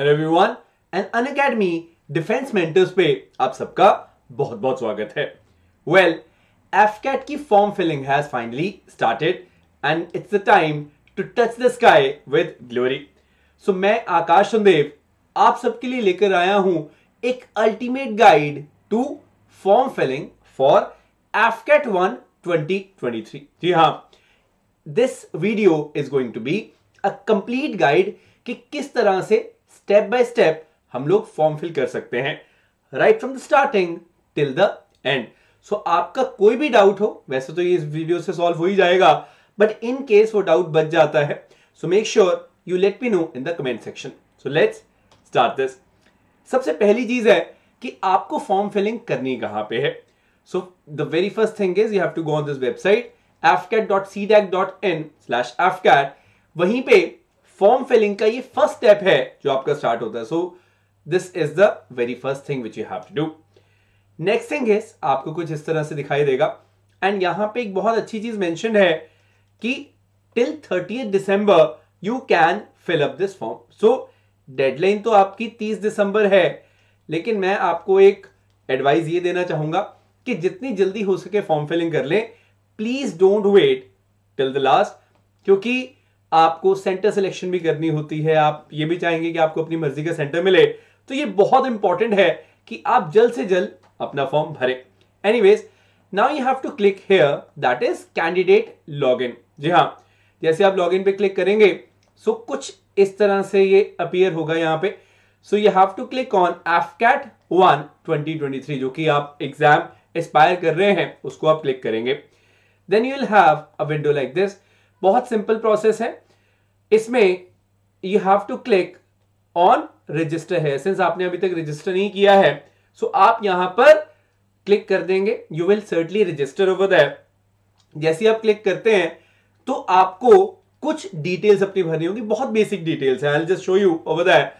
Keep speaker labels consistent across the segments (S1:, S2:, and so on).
S1: Hello everyone and Unacademy Defence Mentors पे आप सबका बहुत बहुत स्वागत है वेल एफकैट की form filling has finally started and it's the time to touch the sky with glory so मैं आकाश संदेव आप सबके लिए लेकर आया हूं एक ultimate guide to form filling for AFCAT one 2023 जी हाँ this video is going to be a complete guide कि किस तरह से स्टेप बाय स्टेप हम लोग फॉर्म फिल कर सकते हैं right from the starting till the end so आपका कोई भी डाउट हो वैसे तो ये इस वीडियो से सॉल्व हो ही जाएगा बट इन केस वो डाउट बच जाता है so make sure you let me know in the comment section so let's start this सबसे पहली चीज है कि आपको फॉर्म फिलिंग करनी कहां पे है so the very first thing is you have to go on this website afcat.cdac.in afcat वहीं पे फॉर्म फिलिंग का ये फर्स्ट स्टेप है जो आपका स्टार्ट होता है so this is the very first thing which you have to do next thing is आपको कुछ इस तरह से दिखाई देगा एंड यहां पे एक बहुत अच्छी चीज मेंशन है कि till thirty December you can fill up this form so deadline तो आपकी तीस दिसंबर है लेकिन मैं आपको एक एडवाइस ये देना चाहूंगा कि जितनी जल्दी हो सके फॉर्म फिलिंग कर लें please don't wait till the last क्योंकि आपको सेंटर सिलेक्शन भी करनी होती है आप ये भी चाहेंगे कि आपको अपनी मर्जी का सेंटर मिले तो ये बहुत इंपॉर्टेंट है कि आप जल्द से जल्द अपना फॉर्म भरे anyways now you have to click here that is candidate log in जी हाँ जैसे आप लॉग इन पे क्लिक करेंगे सो so कुछ इस तरह से ये अपियर होगा यहाँ पे so you have to click on AFCAT one twenty जो कि आप एग्जाम एक्सपायर कर रहे हैं उसको आप क्लिक करेंगे then you will have a window like this बहुत सिंपल प्रोसेस है इसमें you have to click on register है सिंस आपने अभी तक रजिस्टर नहीं किया है सो so आप यहां पर क्लिक कर देंगे you will certainly register over that जैसे आप क्लिक करते हैं तो आपको कुछ डिटेल्स अपनी भरनी होगी बहुत बेसिक डिटेल्स है I just show you over that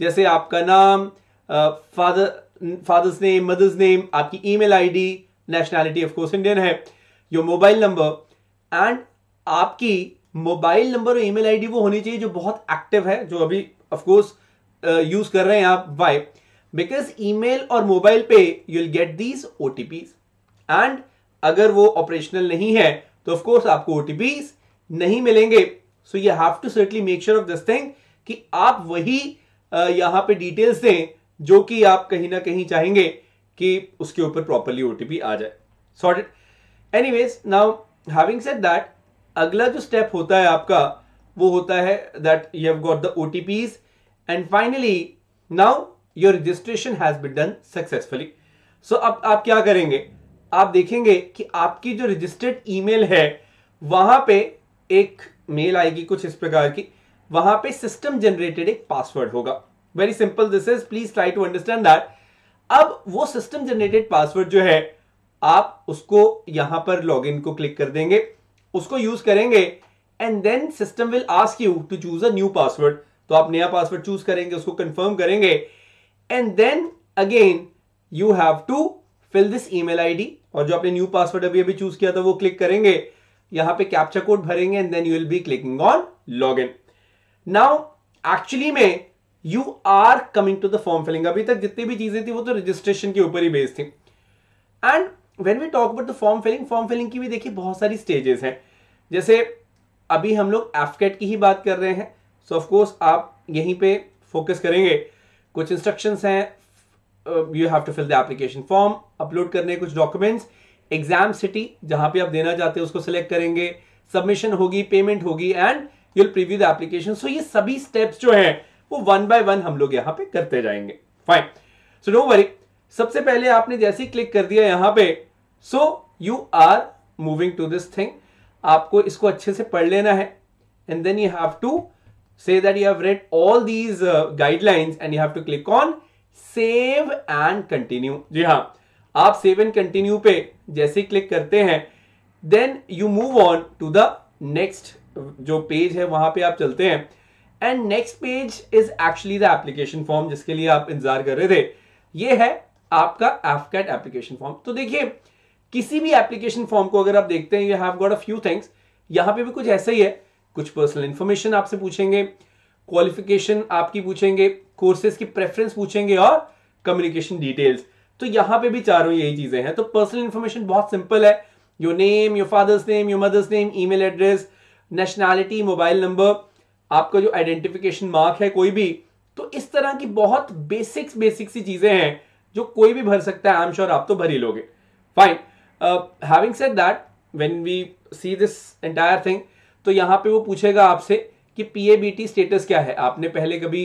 S1: जैसे आपका नाम father father's name mother's name आपकी email ID nationality of course Indian है योर मोबाइल नंबर एंड आपकी मोबाइल नंबर और ईमेल आईडी वो होनी चाहिए जो बहुत एक्टिव है जो अभी ऑफकोर्स यूज कर रहे हैं आप वाई बिकॉज ईमेल और मोबाइल पे you'll get these OTPs and अगर वो ऑपरेशनल नहीं है तो ऑफकोर्स आपको ओटीपीज नहीं मिलेंगे so you have to certainly make sure of this thing कि आप वही यहां पे डिटेल्स दें जो कि आप कहीं ना कहीं चाहेंगे कि उसके ऊपर प्रॉपरली ओटीपी आ जाए sorted anyways now having said that अगला जो स्टेप होता है आपका वो होता है that you have got the OTPs and finally now your registration has been done successfully so अब आप क्या करेंगे आप देखेंगे कि आपकी जो रजिस्टर्ड ईमेल है वहां पे एक मेल आएगी कुछ इस प्रकार की वहां पे सिस्टम जनरेटेड एक पासवर्ड होगा very simple this is please try to understand that अब वो सिस्टम जनरेटेड पासवर्ड जो है आप उसको यहां पर लॉगिन को क्लिक कर देंगे उसको यूज करेंगे and then system will ask you to choose a new password तो आप नया पासवर्ड चूज करेंगे उसको कंफर्म करेंगे and then again you have to fill this email ID और जो आपने न्यू पासवर्ड अभी अभी चूज किया था वो क्लिक करेंगे यहां पे कैप्चा कोड भरेंगे and then you will be clicking on log in now actually में you are coming to the form filling अभी तक जितनी भी चीजें थी वो तो रजिस्ट्रेशन के ऊपर ही बेस्ड थी and when we talk about the form filling form filling की भी देखिए बहुत सारी स्टेजेस हैं जैसे अभी हम लोग एफकेट की ही बात कर रहे हैं सो so ऑफकोर्स आप यहीं पे फोकस करेंगे कुछ इंस्ट्रक्शंस हैं you have to fill the application form upload करने कुछ डॉक्यूमेंट्स एग्जाम सिटी जहां पे आप देना चाहते हैं उसको सिलेक्ट करेंगे सबमिशन होगी पेमेंट होगी and you'll preview the application so ये सभी स्टेप्स जो हैं वो वन बाय वन हम लोग यहाँ पे करते जाएंगे फाइन सो डोंट वरी सबसे पहले आपने जैसे ही क्लिक कर दिया यहाँ पे so you are moving to this thing आपको इसको अच्छे से पढ़ लेना है and then you have to say that you have read all these guidelines and you have to click on save and continue जी हाँ आप सेव एंड कंटिन्यू पे जैसे क्लिक करते हैं then you move on to the next जो page है वहां पे आप चलते हैं and next page is actually the application form जिसके लिए आप इंतजार कर रहे थे ये है आपका एफकेट एप्लीकेशन फॉर्म तो देखिए किसी भी एप्लीकेशन फॉर्म को अगर आप देखते हैं you have got a few things यहां पे भी कुछ ऐसा ही है कुछ पर्सनल इंफॉर्मेशन आपसे पूछेंगे क्वालिफिकेशन आपकी पूछेंगे कोर्सेज की प्रेफरेंस पूछेंगे और कम्युनिकेशन डिटेल्स तो यहां पे भी चारों यही चीजें हैं तो पर्सनल इंफॉर्मेशन बहुत सिंपल है your name your father's name your mother's name email address nationality mobile number आपका जो आइडेंटिफिकेशन मार्क है कोई भी तो इस तरह की बहुत बेसिक्स बेसिक सी चीजें हैं जो कोई भी भर सकता है आई एम श्योर आप तो भर ही लोगे fine having uh, having that when we see this entire thing तो यहाँ पे वो पूछेगा आपसे कि पीएबीटी स्टेटस क्या है आपने पहले कभी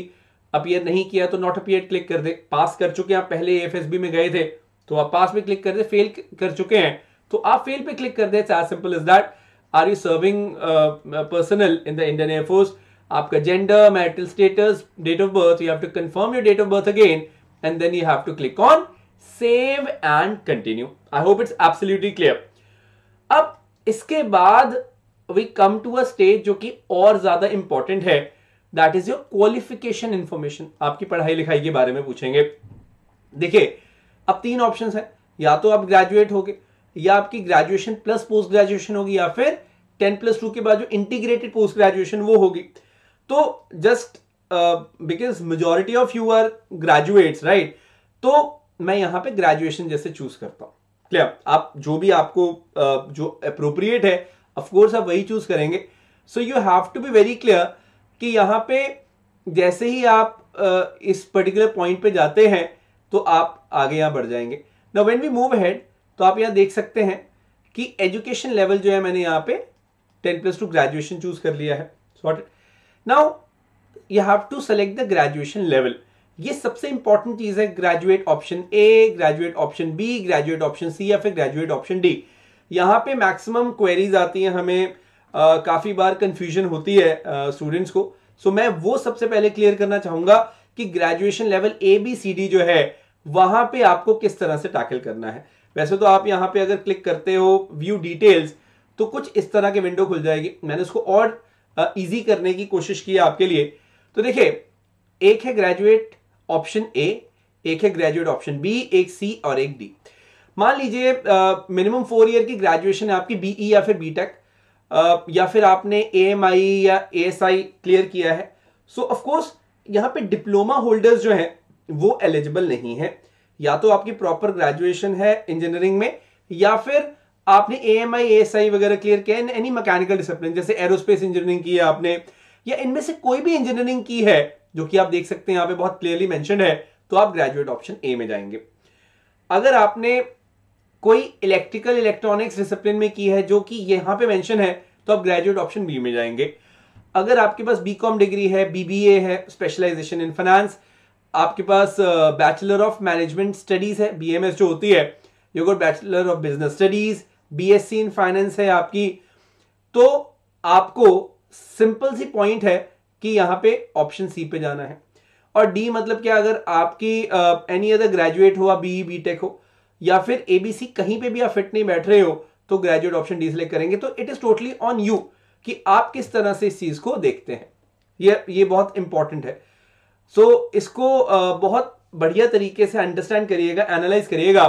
S1: अपियर नहीं किया तो नॉट अपियर क्लिक कर दे पास कर चुके आप पहले एफएसबी में गए थे तो आप पास में क्लिक कर दे फेल कर चुके हैं तो आप फेल पे क्लिक कर दे as simple is that are you serving personnel in the Indian air force आपका gender marital status date of birth you have to confirm your date of birth again and then you have to click on save and continue I hope it's absolutely clear अब इसके बाद we come to a stage जो कि और ज्यादा important है that is your qualification information आपकी पढ़ाई लिखाई के बारे में पूछेंगे देखिए अब तीन ऑप्शंस हैं या तो आप ग्रेजुएट हो गए या आपकी ग्रेजुएशन प्लस पोस्ट ग्रेजुएशन होगी या फिर टेन प्लस टू के बाद जो इंटीग्रेटेड पोस्ट ग्रेजुएशन वो होगी तो just because majority of you are graduates right तो मैं यहां पे ग्रेजुएशन जैसे चूज करता हूं क्लियर आप जो भी आपको जो अप्रोप्रिएट है ऑफकोर्स आप वही चूज करेंगे so you have to be very clear कि यहां पे जैसे ही आप इस पर्टिकुलर पॉइंट पे जाते हैं तो आप आगे यहां बढ़ जाएंगे now when we move ahead तो आप यहां देख सकते हैं कि एजुकेशन लेवल जो है मैंने यहाँ पे ten plus two graduation choose कर लिया है now you have to select the graduation level ये सबसे इंपॉर्टेंट चीज है graduate option A graduate option B graduate option C या फिर ग्रेजुएट ऑप्शन डी यहाँ पे मैक्सिमम क्वेरीज आती हैं हमें आ, काफी बार कंफ्यूजन होती है स्टूडेंट्स को सो मैं वो सबसे पहले क्लियर करना चाहूंगा कि graduation level A B C D जो है वहां पे आपको किस तरह से टैकल करना है वैसे तो आप यहाँ पे अगर क्लिक करते हो व्यू डिटेल्स तो कुछ इस तरह के विंडो खुल जाएगी मैंने उसको और इजी करने की कोशिश की आपके लिए तो देखिये एक है ग्रेजुएट ऑप्शन ए एक है ग्रेजुएट ऑप्शन बी एक सी और एक डी मान लीजिए मिनिमम फोर ईयर की ग्रेजुएशन है आपकी बीई e या फिर बीटेक या फिर आपने ए या ए क्लियर किया है सो ऑफकोर्स यहाँ पे डिप्लोमा होल्डर्स जो है वो एलिजिबल नहीं है या तो आपकी प्रॉपर ग्रेजुएशन है इंजीनियरिंग में या फिर आपने A M I S I वगैरह क्लियर किया इन एनी मैकेनिकल डिसिप्लिन जैसे एरोस्पेस इंजीनियरिंग की है आपने या इनमें से कोई भी इंजीनियरिंग की है जो कि आप देख सकते हैं यहां पे बहुत क्लियरली मैं है तो आप ग्रेजुएट ऑप्शन ए में जाएंगे अगर आपने कोई इलेक्ट्रिकल इलेक्ट्रॉनिक्स डिसिप्लिन में की है जो कि यहां पे मेंशन है तो आप ग्रेजुएट ऑप्शन बी में जाएंगे अगर आपके पास बी कॉम डिग्री है बीबीए है स्पेशलाइजेशन इन फाइनेंस आपके पास बैचलर ऑफ मैनेजमेंट स्टडीज है बीएमएस जो होती है you got bachelor of business studies BSc in finance है आपकी तो आपको सिंपल सी पॉइंट है कि यहाँ पे ऑप्शन सी पे जाना है और डी मतलब क्या अगर आपकी एनी अदर ग्रेजुएट हो आप बीई बी e हो या फिर एबीसी कहीं पे भी आप फिट नहीं बैठ रहे हो तो ग्रेजुएट ऑप्शन डी सिलेक्ट करेंगे तो it is totally on you कि आप किस तरह से इस चीज को देखते हैं ये ये बहुत इंपॉर्टेंट है सो so, इसको uh, बहुत बढ़िया तरीके से अंडरस्टैंड करिएगा एनालाइज करिएगा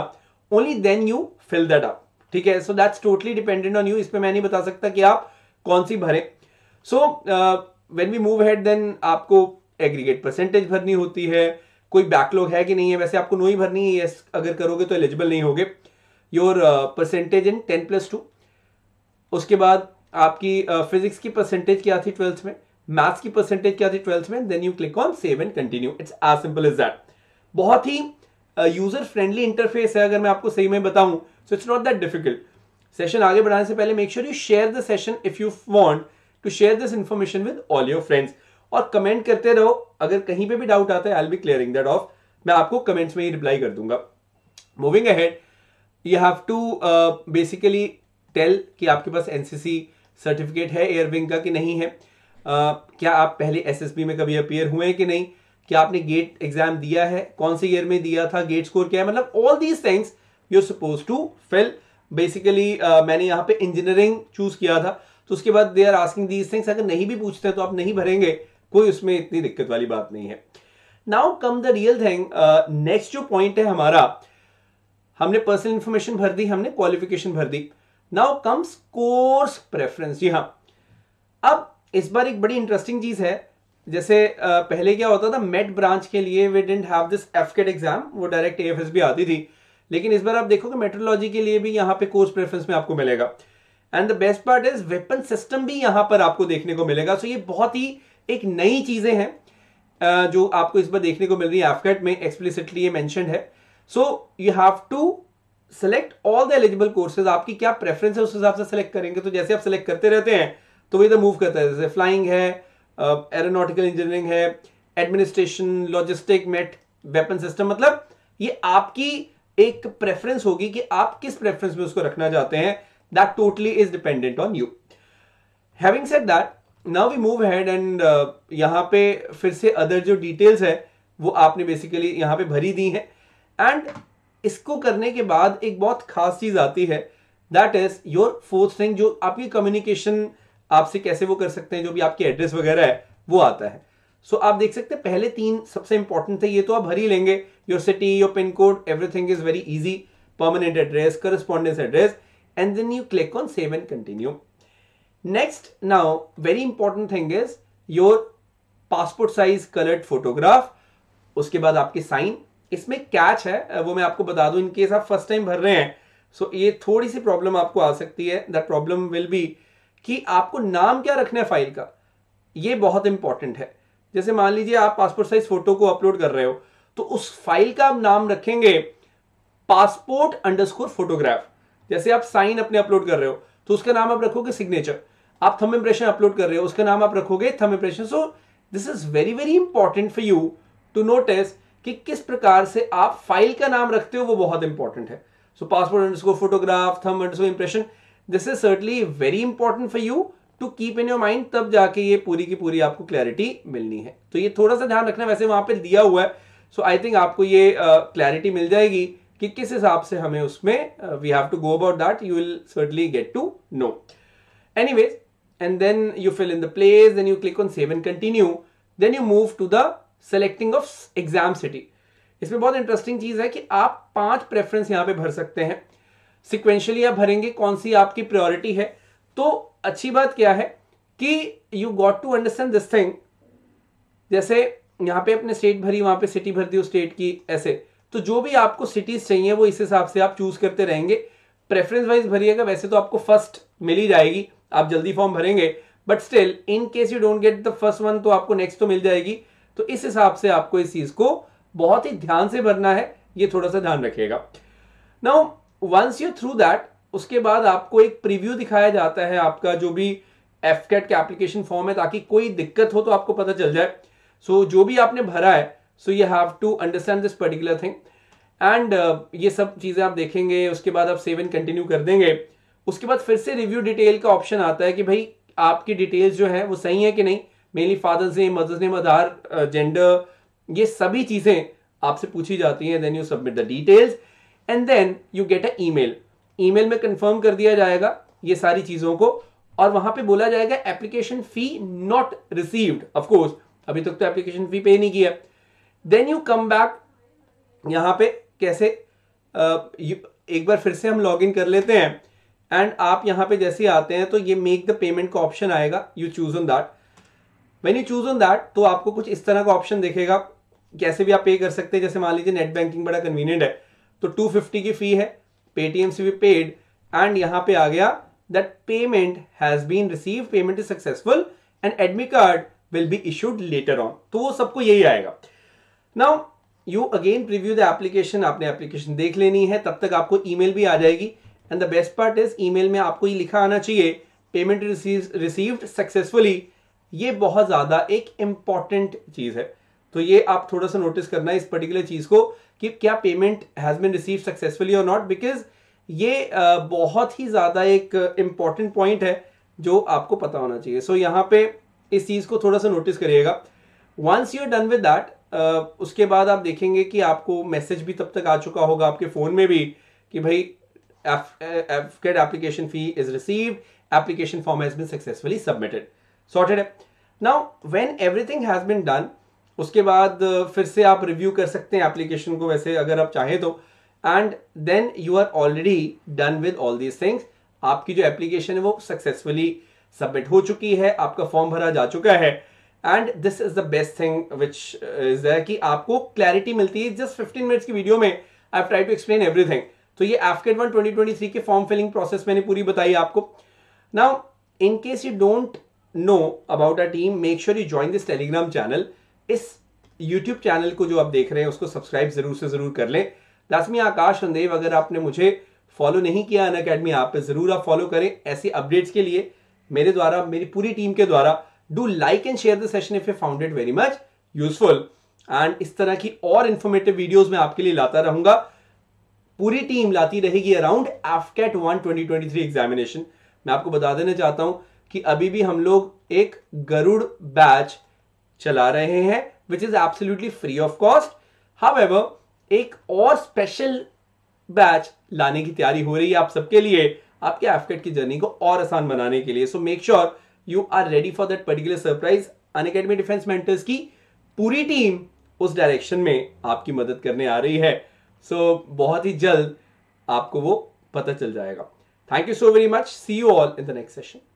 S1: only then you fill that up ठीक है so that's totally dependent on you इस पर मैं नहीं बता सकता कि आप कौन सी भरे so so, uh, when we move ahead then आपको एग्रीगेट परसेंटेज भरनी होती है कोई बैकलॉग है कि नहीं है वैसे आपको नो ही भरनी है यस अगर करोगे तो एलिजिबल नहीं होगे your percentage in ten plus two उसके बाद आपकी फिजिक्स uh, की परसेंटेज क्या थी ट्वेल्थ में मैथ्स की परसेंटेज क्या थी ट्वेल्थ में then you click on save and continue it's as simple is that बहुत ही यूजर फ्रेंडली इंटरफेस है अगर मैं आपको सही में बताऊं so it's not that difficult session आगे बढ़ाने से पहले make sure you share the session if you want to share this information with all your friends और कमेंट करते रहो अगर कहीं पे भी डाउट आता है I be clearing that off मैं आपको कमेंट्स में ही रिप्लाई कर दूंगा moving ahead you have to basically tell कि आपके पास एनसीसी सर्टिफिकेट है एयरविंग का कि नहीं है uh, क्या आप पहले एसएसबी में कभी अपियर हुए हैं कि नहीं क्या आपने गेट एग्जाम दिया है कौन से ईयर में दिया था गेट स्कोर क्या है मतलब all these things you suppose to fill basically मैंने यहाँ पे इंजीनियरिंग चूज किया था तो उसके बाद they are asking these things अगर नहीं भी पूछते हैं तो आप नहीं भरेंगे कोई उसमें इतनी दिक्कत वाली बात नहीं है now come the real thing next जो पॉइंट है हमारा हमने पर्सनल इंफॉर्मेशन भर दी हमने क्वालिफिकेशन भर दी नाउ कम्स कोर्स प्रेफरेंस जी हाँ अब इस बार एक बड़ी इंटरेस्टिंग चीज है जैसे पहले क्या होता था मेट ब्रांच के लिए we didn't have this AFCAT exam वो डायरेक्ट ए आती थी लेकिन इस बार आप देखो कि मेट्रोलॉजी के लिए भी यहाँ पे कोर्स प्रेफरेंस में आपको मिलेगा and the best part is weapon system भी यहां पर आपको देखने को मिलेगा सो so, ये बहुत ही एक नई चीजें हैं जो आपको इस बार देखने को मिल रही है एफकेट में एक्सप्लिसिटली ये मेंशन है so you have to select all the eligible courses आपकी क्या प्रेफरेंस है उस हिसाब से सेलेक्ट करेंगे तो जैसे आप सेलेक्ट करते रहते हैं तो वो इधर मूव करता है जैसे फ्लाइंग है एरोनॉटिकल इंजीनियरिंग है administration logistic met weapon system मतलब ये आपकी एक प्रेफरेंस होगी कि आप किस प्रेफरेंस में उसको रखना चाहते हैं that totally is dependent on you having said that now we move ahead and uh, यहाँ पे फिर से अदर जो डिटेल्स है वो आपने बेसिकली यहां पे भरी दी है एंड इसको करने के बाद एक बहुत खास चीज आती है that is your fourth thing जो आपकी कम्युनिकेशन आपसे कैसे वो कर सकते हैं जो भी आपकी एड्रेस वगैरह है वो आता है सो so, आप देख सकते हैं पहले तीन सबसे इंपॉर्टेंट थे ये तो आप भर ही लेंगे your city your pin code everything is very easy permanent address correspondence address and then you click on save and continue. Next, now very important thing is your passport size coloured photograph उसके बाद आपकी sign इसमें catch है वो मैं आपको बता दूं इनकेस आप फर्स्ट टाइम भर रहे हैं सो so, ये थोड़ी सी प्रॉब्लम आपको आ सकती है दैट प्रॉब्लम विल बी कि आपको नाम क्या रखना है फाइल का ये बहुत इंपॉर्टेंट है जैसे मान लीजिए आप पासपोर्ट साइज फोटो को अपलोड कर रहे हो तो उस फाइल का आप नाम रखेंगे पासपोर्ट अंडरस्कोर फोटोग्राफ जैसे आप साइन अपने अपलोड कर रहे हो तो उसका नाम आप रखोगे सिग्नेचर आप थम इंप्रेशन अपलोड कर रहे हो उसका नाम आप रखोगे thumb impression so this is very very important for you to notice कि किस प्रकार से आप फाइल का नाम रखते हो वो बहुत इंपॉर्टेंट है so passport underscore photograph thumb underscore impression this is certainly very important for you to keep in your mind तब जाके ये पूरी की पूरी आपको क्लैरिटी मिलनी है तो ये थोड़ा सा ध्यान रखना वैसे वहां पे दिया हुआ है सो आई थिंक आपको ये क्लैरिटी uh, मिल जाएगी कि किस हिसाब से हमें उसमें we have to go about that you will certainly get to know any and then you you in the place then you click on save and continue then you move to the selecting of exam city इसमें बहुत interesting चीज है कि आप पांच preference यहां पे भर सकते हैं सिक्वेंशियली आप भरेंगे कौन सी आपकी प्रायोरिटी है तो अच्छी बात क्या है कि you got to understand this thing जैसे यहां पे अपने स्टेट भरी वहां पे सिटी भर दी उस स्टेट की ऐसे तो जो भी आपको सिटीज़ चाहिए वो इस हिसाब से आप चूज़ करते रहेंगे प्रेफरेंस वाइज भरिएगा वैसे तो आपको फर्स्ट मिल ही जाएगी आप जल्दी फॉर्म भरेंगे but still in case you don't get the first one तो आपको नेक्स्ट तो मिल जाएगी तो इस हिसाब से आपको इस चीज़ को बहुत ही ध्यान से भरना है ये थोड़ा सा ध्यान रखिएगा now once you through that उसके बाद आपको एक प्रीव्यू दिखाया जाता है आपका जो भी एफकेट के का एप्लीकेशन फॉर्म है ताकि कोई दिक्कत हो तो आपको पता चल जाए सो so, जो भी आपने भरा है so you have to understand this particular thing and ये सब चीज़ें आप देखेंगे उसके बाद आप सेव एंड कंटिन्यू कर देंगे उसके बाद फिर से रिव्यू डिटेल का ऑप्शन आता है कि भाई आपकी डिटेल्स जो है वो सही है कि नहीं mainly father's name mother's name Aadhaar gender ये सभी चीज़ें आपसे पूछी जाती हैं then you submit the details and then you get a email email में कंफर्म कर दिया जाएगा ये सारी चीज़ों को और वहां पे बोला जाएगा application fee not received of course अभी तक तो एप्लीकेशन फी पे नहीं किया देन यू कम बैक यहां पे कैसे एक बार फिर से हम लॉग इन कर लेते हैं एंड आप यहां पे जैसे आते हैं तो ये मेक द पेमेंट का ऑप्शन आएगा you choose on that when you choose on that तो आपको कुछ इस तरह का ऑप्शन देखेगा कैसे भी आप पे कर सकते हैं जैसे मान लीजिए नेट बैंकिंग बड़ा कन्वीनियंट है तो 250 की फी है पेटीएम से भी पेड एंड यहां पे आ गया that payment has been receive payment is successful and admit card will be issued later on तो वो सबको यही आएगा now you again preview the application आपने एप्लीकेशन देख लेनी है तब तक आपको ईमेल भी आ जाएगी and the best part is email में आपको ये लिखा आना चाहिए पेमेंट रिसीव्ड सक्सेसफुली ये बहुत ज़्यादा एक इंपॉर्टेंट चीज़ है तो ये आप थोड़ा सा नोटिस करना है इस पर्टिकुलर चीज़ को कि क्या payment has been receive successfully और नॉट बिकॉज ये बहुत ही ज़्यादा एक इंपॉर्टेंट पॉइंट है जो आपको पता होना चाहिए सो so, यहां पे इस चीज़ को थोड़ा सा नोटिस करिएगा once you are done with that उसके बाद आप देखेंगे कि आपको मैसेज भी तब तक आ चुका होगा आपके फ़ोन में भी कि भाई AFCAT application fee is receive application form has been successfully submitted sorted है now when everything has been done उसके बाद फिर से आप रिव्यू कर सकते हैं एप्लीकेशन को वैसे अगर आप चाहें तो and then you are already done with all these things आपकी जो एप्लीकेशन है वो सक्सेसफुली सबमिट हो चुकी है आपका फॉर्म भरा जा चुका है and this is the best thing which is कि आपको क्लैरिटी मिलती है जस्ट फिफ्टीन मिनट्स की वीडियो में I try to explain everything तो ये एफकेट वन ट्वेंटी के फॉर्म फिलिंग प्रोसेस मैंने पूरी बताई आपको now in case you don't know about a team make sure you join this Telegram channel इस यूट्यूब चैनल को जो आप देख रहे हैं उसको सब्सक्राइब जरूर से जरूर कर लें लाजमी आकाश संदेव अगर आपने मुझे फॉलो नहीं किया अन अकेडमी आप पे जरूर आप फॉलो करें ऐसे अपडेट्स के लिए मेरे द्वारा मेरी पूरी टीम के द्वारा do like and share the session if you found it very much useful and इस तरह की और इन्फॉर्मेटिव वीडियोस में आपके लिए लाता रहूंगा पूरी टीम लाती रहेगी around AFCAT one twenty examination मैं आपको बता देना चाहता हूं कि अभी भी हम लोग एक गरुड़ बैच चला रहे हैं which is absolutely free of cost however एक और स्पेशल बैच लाने की तैयारी हो रही है आप सबके लिए आपके एफकेट की जर्नी को और आसान बनाने के लिए so make sure you are ready for that particular surprise Unacademy defence mentors की पूरी टीम उस डायरेक्शन में आपकी मदद करने आ रही है सो so, बहुत ही जल्द आपको वो पता चल जाएगा thank you so very much see you all in the next session